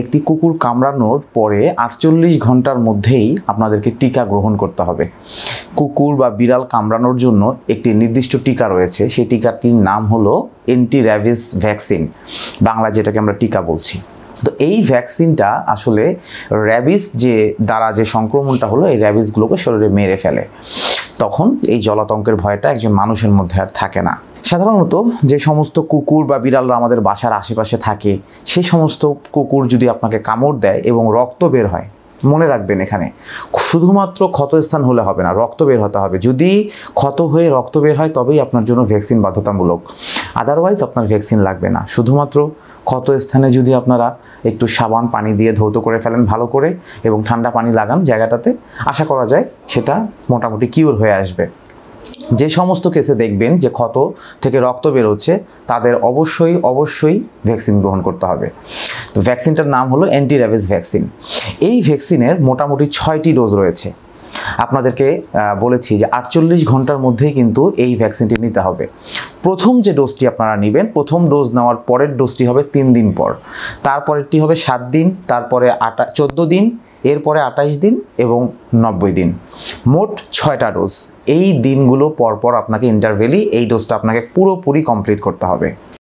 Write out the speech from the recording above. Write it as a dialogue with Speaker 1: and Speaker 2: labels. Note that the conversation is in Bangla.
Speaker 1: একটি কুকুর কামড়ানোর পরে আটচল্লিশ ঘন্টার মধ্যেই আপনাদেরকে টিকা গ্রহণ করতে হবে কুকুর বা বিড়াল কামড়ানোর জন্য একটি নির্দিষ্ট টিকা রয়েছে সেই টিকাটির নাম হলো এন্টি র্যাভিস ভ্যাকসিন বাংলা যেটাকে আমরা টিকা বলছি তো এই ভ্যাকসিনটা আসলে র্যাবিস যে দ্বারা যে সংক্রমণটা হলো এই র্যাবিসগুলোকে শরীরে মেরে ফেলে তখন এই জলাতঙ্কের ভয়টা একজন মানুষের মধ্যে আর থাকে না সাধারণত যে সমস্ত কুকুর বা বিড়ালরা আমাদের বাসার আশেপাশে থাকে সেই সমস্ত কুকুর যদি আপনাকে কামড় দেয় এবং রক্ত বের হয় মনে রাখবেন এখানে শুধুমাত্র ক্ষতস্থান হলে হবে না রক্ত বের হতে হবে যদি ক্ষত হয়ে রক্ত বের হয় তবেই আপনার জন্য ভ্যাকসিন বাধ্যতামূলক আদারওয়াইজ আপনার ভ্যাকসিন লাগবে না শুধুমাত্র ক্ষত স্থানে যদি আপনারা একটু সাবান পানি দিয়ে ধৌত করে ফেলেন ভালো করে এবং ঠান্ডা পানি লাগান জায়গাটাতে আশা করা যায় সেটা মোটামুটি কিউর হয়ে আসবে যে সমস্ত কেসে দেখবেন যে ক্ষত থেকে রক্ত বেরোচ্ছে তাদের অবশ্যই অবশ্যই ভ্যাকসিন গ্রহণ করতে হবে তো ভ্যাকসিনটার নাম হলো অ্যান্টি র্যাবিস ভ্যাকসিন এই ভ্যাকসিনের মোটামুটি ছয়টি ডোজ রয়েছে আপনাদেরকে বলেছি যে আটচল্লিশ ঘন্টার মধ্যেই কিন্তু এই ভ্যাকসিনটি নিতে হবে প্রথম যে ডোজটি আপনারা নেবেন প্রথম ডোজ নেওয়ার পরের ডোজটি হবে তিন দিন পর তারপরেরটি হবে সাত দিন তারপরে আটা চোদ্দো দিন এরপরে আটাইশ দিন এবং নব্বই দিন মোট ছয়টা ডোজ এই দিনগুলো পরপর আপনাকে ইন্টারভেলি এই ডোজটা আপনাকে পুরোপুরি কমপ্লিট করতে হবে